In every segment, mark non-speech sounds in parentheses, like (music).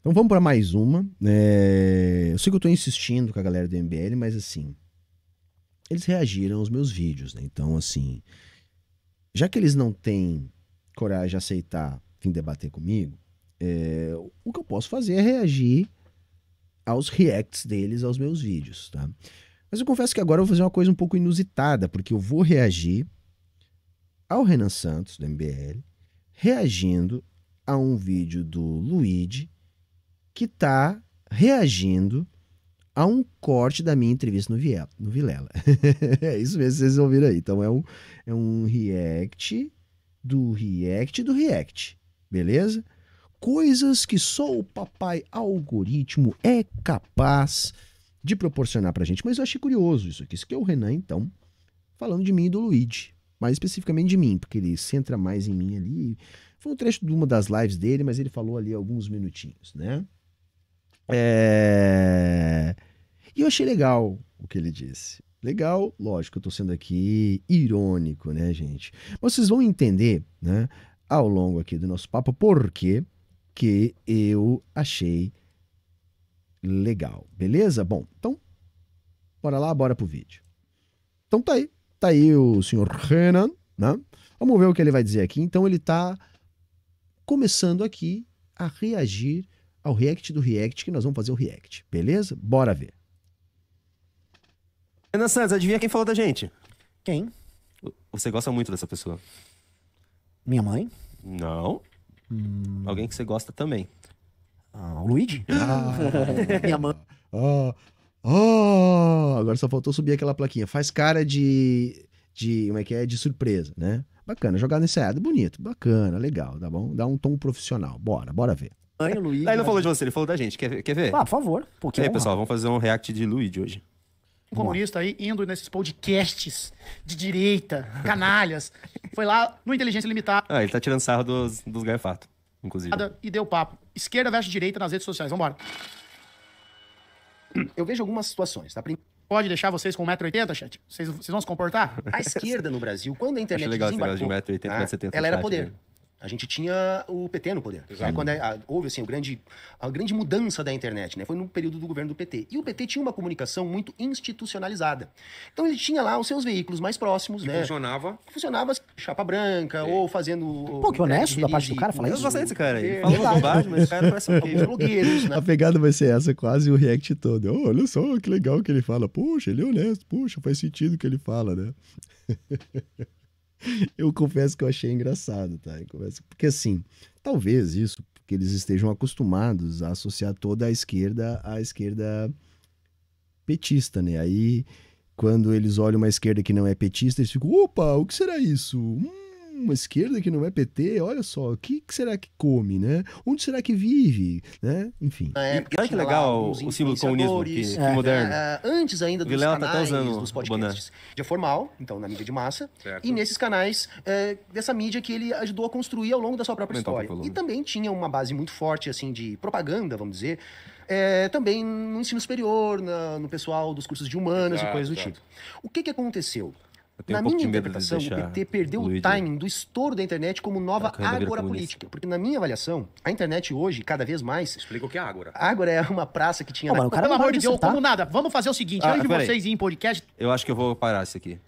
Então vamos para mais uma. É... Eu sei que eu estou insistindo com a galera do MBL, mas assim. Eles reagiram aos meus vídeos, né? Então, assim. Já que eles não têm coragem de aceitar vir debater comigo, é... o que eu posso fazer é reagir aos reacts deles aos meus vídeos, tá? Mas eu confesso que agora eu vou fazer uma coisa um pouco inusitada, porque eu vou reagir ao Renan Santos, do MBL, reagindo a um vídeo do Luigi que está reagindo a um corte da minha entrevista no, no Vilela. (laughs) é isso mesmo, vocês ouviram aí. Então é um, é um react do react do react, beleza? Coisas que só o papai algoritmo é capaz de proporcionar pra gente. Mas eu achei curioso isso aqui. Isso aqui é o Renan, então, falando de mim e do Luigi. Mais especificamente de mim, porque ele centra mais em mim ali. Foi um trecho de uma das lives dele, mas ele falou ali alguns minutinhos, né? É... E eu achei legal o que ele disse. Legal, lógico, eu tô sendo aqui irônico, né, gente? vocês vão entender, né, ao longo aqui do nosso papo, por que que eu achei legal, beleza? Bom, então, bora lá, bora pro vídeo. Então tá aí, tá aí o senhor Renan, né? Vamos ver o que ele vai dizer aqui. Então ele tá começando aqui a reagir ao React do React que nós vamos fazer o React, beleza? Bora ver. Renan Santos, adivinha quem falou da gente? Quem? Você gosta muito dessa pessoa? Minha mãe? Não. Hum... Alguém que você gosta também. Ah, o Luigi? (laughs) Ah, (laughs) minha mãe. Oh, oh, agora só faltou subir aquela plaquinha. Faz cara de. de como é que é? De surpresa, né? Bacana, jogar nesse ensaiado bonito, bacana, legal, tá bom? Dá um tom profissional. Bora, bora ver mãe, o Luigi. Aí não né? falou de você, ele falou da gente. Quer, quer ver? Ah, por favor. que e aí, pessoal, vamos fazer um react de Luigi hoje. Um comunista aí indo nesses podcasts de direita, (laughs) canalhas. foi lá no Inteligência Limitada. Ah, ele tá tirando sarro dos, dos gaifatos, inclusive. E deu papo. Esquerda versus direita nas redes sociais. Vambora. Eu vejo algumas situações, tá? Pode deixar vocês com 1,80m, chat? Vocês, vocês vão se comportar? A esquerda no Brasil, quando a internet Acho legal desembarcou... legal esse negócio de 1,80m, 1,70m. Tá? Ela era chat, poder. Né? A gente tinha o PT no poder. Exato. Quando a, a, houve assim, o grande, a grande mudança da internet, né? Foi no período do governo do PT. E o PT tinha uma comunicação muito institucionalizada. Então ele tinha lá os seus veículos mais próximos, e né? Funcionava. Funcionava assim, chapa branca, ou fazendo. Pô, que é, honesto da parte do cara falar isso. Eu gostei desse cara. aí. é, falou lá bobagem, mas o cara parece (laughs) blogueiros, né? A pegada vai ser essa, quase o react todo. Oh, olha só que legal que ele fala. Puxa, ele é honesto, puxa, faz sentido o que ele fala, né? (laughs) eu confesso que eu achei engraçado, tá? Confesso, porque assim, talvez isso, porque eles estejam acostumados a associar toda a esquerda à esquerda petista, né? Aí, quando eles olham uma esquerda que não é petista, eles ficam, opa, o que será isso? Hum, uma esquerda que não é PT, olha só, o que, que, será que come, né? Onde será que vive, né? Enfim. Na e olha que legal o símbolo do comunismo, que, que é, moderno. Ah, antes ainda dos Vilela tá canais, tá usando dos podcasts. de formal, então na mídia de massa, certo. e nesses canais é, dessa mídia que ele ajudou a construir ao longo da sua própria Mental história. E também tinha uma base muito forte, assim, de propaganda, vamos dizer, é, também no ensino superior, na, no pessoal dos cursos de humanas exato, e coisas do exato. tipo. O que, que aconteceu? na um minha interpretação, de o PT perdeu Luiz, o timing do estouro da internet como nova ágora política. Porque, na minha avaliação, a internet hoje, cada vez mais. Explica o que é ágora. Ágora é uma praça que tinha. Não, na... mano, o cara Pelo amor de Deus, como nada. Vamos fazer o seguinte: ah, antes de vocês irem em podcast. Eu acho que eu vou parar isso aqui.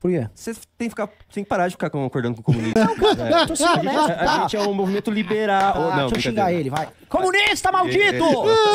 Por quê? Você tem que, tem que parar de ficar concordando com o comunista. Não, cara, é. tu se a, gente, a gente é um movimento liberal. Ah, não, deixa eu xingar ele, vai. Comunista maldito!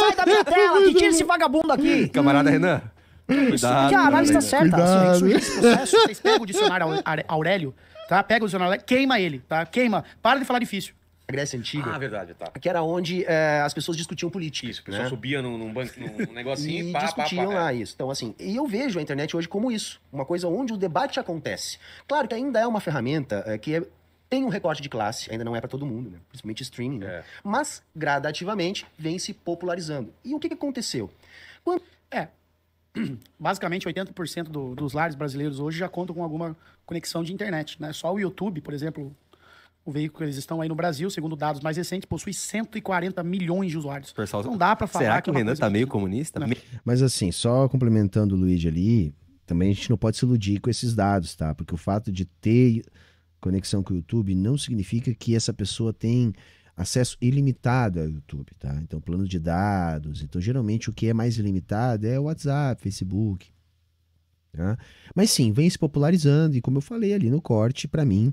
Sai da minha tela, que tira esse vagabundo aqui! Camarada Renan. Cuidado, que está certa, assim, cuidado. se surgir processo, vocês pegam o dicionário Aurélio, tá? Pega o dicionário Aurélio, queima ele, tá? Queima. Para de falar difícil. A Grécia Antiga. Ah, verdade, tá. Que era onde é, as pessoas discutiam política. Isso, a pessoa né? subia num, num banco, num negocinho e pá, discutiam pá, pá, lá é. isso. Então, assim, e eu vejo a internet hoje como isso. Uma coisa onde o debate acontece. Claro que ainda é uma ferramenta é, que é tem um recorte de classe, ainda não é para todo mundo, né? principalmente streaming, né? é. mas gradativamente vem se popularizando. E o que, que aconteceu? Quando... É, (clears throat) basicamente 80% do, dos lares brasileiros hoje já contam com alguma conexão de internet. Né? Só o YouTube, por exemplo, o veículo que eles estão aí no Brasil, segundo dados mais recentes, possui 140 milhões de usuários. Pessoal, não dá para falar. Será que, é o Renan está meio comunista? Né? Mas assim, só complementando o Luigi ali, também a gente não pode se iludir com esses dados, tá? Porque o fato de ter conexão com o YouTube não significa que essa pessoa tem acesso ilimitado ao YouTube, tá? Então, plano de dados. Então, geralmente, o que é mais ilimitado é o WhatsApp, Facebook. Tá? Mas sim, vem se popularizando. E como eu falei ali no corte, para mim,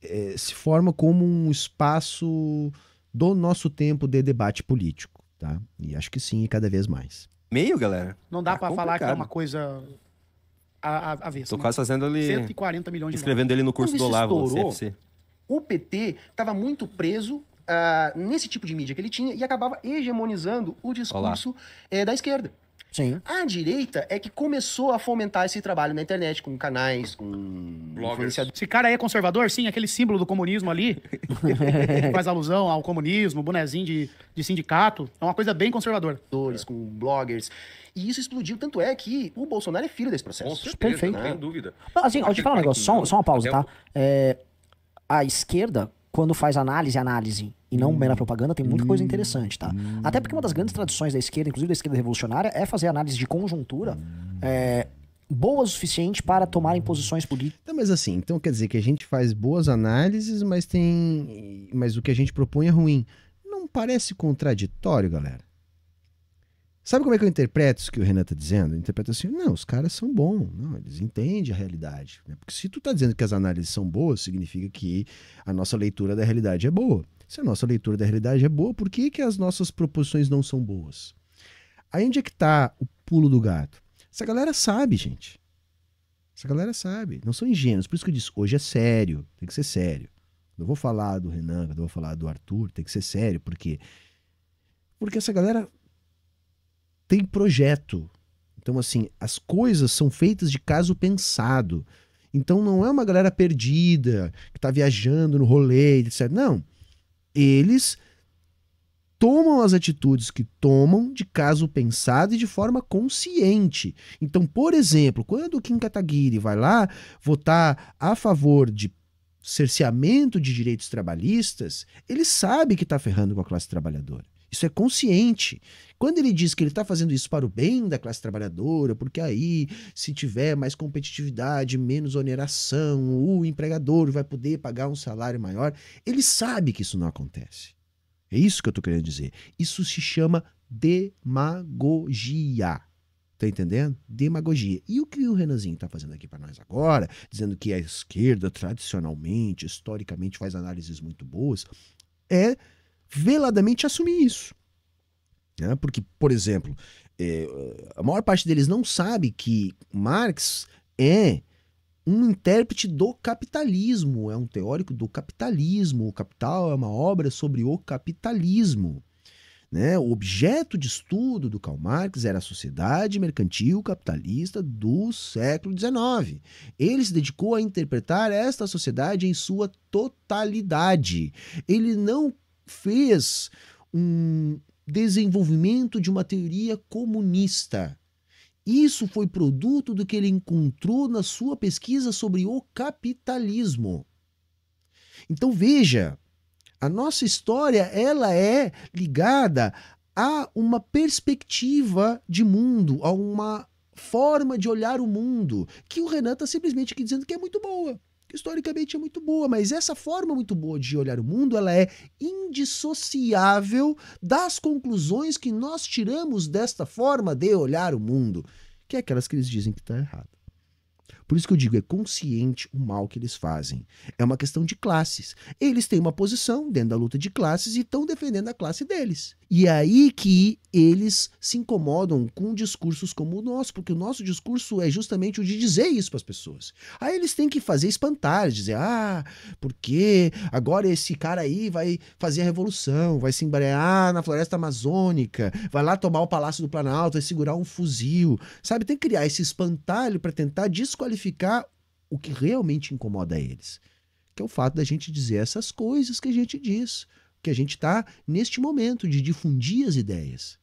é, se forma como um espaço do nosso tempo de debate político, tá? E acho que sim, e cada vez mais. Meio, galera. Não dá tá para falar que é uma coisa a, a, ver. Tô né? quase fazendo ali. 140 milhões de Escrevendo ele no curso do Olavo, CFC. O PT estava muito preso uh, nesse tipo de mídia que ele tinha e acabava hegemonizando o discurso é, da esquerda. Sim. A direita é que começou a fomentar esse trabalho na internet, com canais, com bloggers. Esse cara aí é conservador, sim, aquele símbolo do comunismo ali, faz alusão ao comunismo, bonezinho de, de sindicato, é uma coisa bem conservadora. Com bloggers. E isso explodiu, tanto é que o Bolsonaro é filho desse processo. Com certeza, Perfeito. Não tem dúvida. Assim, deixa eu te falar um negócio, só, só uma pausa, tá? É, a esquerda quando faz análise, análise e não mera hum. propaganda, tem muita coisa interessante, tá? Hum. Até porque uma das grandes tradições da esquerda, inclusive da esquerda revolucionária, é fazer análise de conjuntura hum. é, boa o suficiente para tomarem posições políticas. então mas assim, então quer dizer que a gente faz boas análises, mas tem. Mas o que a gente propõe é ruim. Não parece contraditório, galera? Sabe como é que eu interpreto isso que o Renan está dizendo? Eu interpreto assim, não, os caras são bons, não, eles entendem a realidade. Né? Porque se tu está dizendo que as análises são boas, significa que a nossa leitura da realidade é boa. Se a nossa leitura da realidade é boa, por que, que as nossas proposições não são boas? Aí onde é que está o pulo do gato? Essa galera sabe, gente. Essa galera sabe, não são ingênuos. Por isso que eu disse, hoje é sério, tem que ser sério. Não eu vou falar do Renan, não eu vou falar do Arthur, tem que ser sério, porque porque essa galera tem projeto. Então, assim, as coisas são feitas de caso pensado. Então, não é uma galera perdida, que tá viajando no rolê, etc. Não. Eles tomam as atitudes que tomam de caso pensado e de forma consciente. Então, por exemplo, quando o Kim Kataguiri vai lá votar a favor de cerceamento de direitos trabalhistas, ele sabe que está ferrando com a classe trabalhadora. Isso é consciente. Quando ele diz que ele está fazendo isso para o bem da classe trabalhadora, porque aí, se tiver mais competitividade, menos oneração, o empregador vai poder pagar um salário maior, ele sabe que isso não acontece. É isso que eu estou querendo dizer. Isso se chama demagogia. Tá entendendo? Demagogia. E o que o Renanzinho tá fazendo aqui para nós agora, dizendo que a esquerda tradicionalmente, historicamente, faz análises muito boas, é veladamente assumir isso. Né? Porque, por exemplo, é, a maior parte deles não sabe que Marx é um intérprete do capitalismo, é um teórico do capitalismo. O Capital é uma obra sobre o capitalismo. Né? O objeto de estudo do Karl Marx era a sociedade mercantil capitalista do século XIX. Ele se dedicou a interpretar esta sociedade em sua totalidade. Ele não fez um desenvolvimento de uma teoria comunista. Isso foi produto do que ele encontrou na sua pesquisa sobre o capitalismo. Então veja, a nossa história ela é ligada a uma perspectiva de mundo, a uma forma de olhar o mundo que o Renan está simplesmente aqui dizendo que é muito boa historicamente é muito boa, mas essa forma muito boa de olhar o mundo, ela é indissociável das conclusões que nós tiramos desta forma de olhar o mundo, que é aquelas que eles dizem que está errada. Por isso que eu digo, é consciente o mal que eles fazem. É uma questão de classes. Eles têm uma posição dentro da luta de classes e estão defendendo a classe deles. E é aí que eles se incomodam com discursos como o nosso, porque o nosso discurso é justamente o de dizer isso para as pessoas. Aí eles têm que fazer espantar, dizer: ah, porque agora esse cara aí vai fazer a revolução, vai se embrear na floresta amazônica, vai lá tomar o Palácio do Planalto, vai segurar um fuzil. Sabe, tem que criar esse espantalho para tentar desqualificar clarificar o que realmente incomoda eles, que é o fato da gente dizer essas coisas que a gente diz, que a gente está neste momento de difundir as ideias.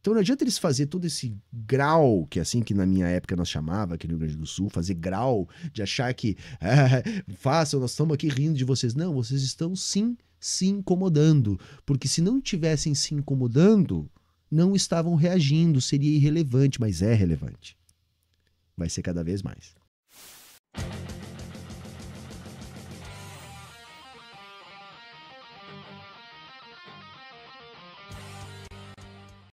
Então não adianta eles fazer todo esse grau, que é assim que na minha época nós chamava aqui no Rio Grande do Sul, fazer grau de achar que ah, façam, nós estamos aqui rindo de vocês. Não, vocês estão sim se incomodando, porque se não tivessem se incomodando, não estavam reagindo, seria irrelevante, mas é relevante vai ser cada vez mais.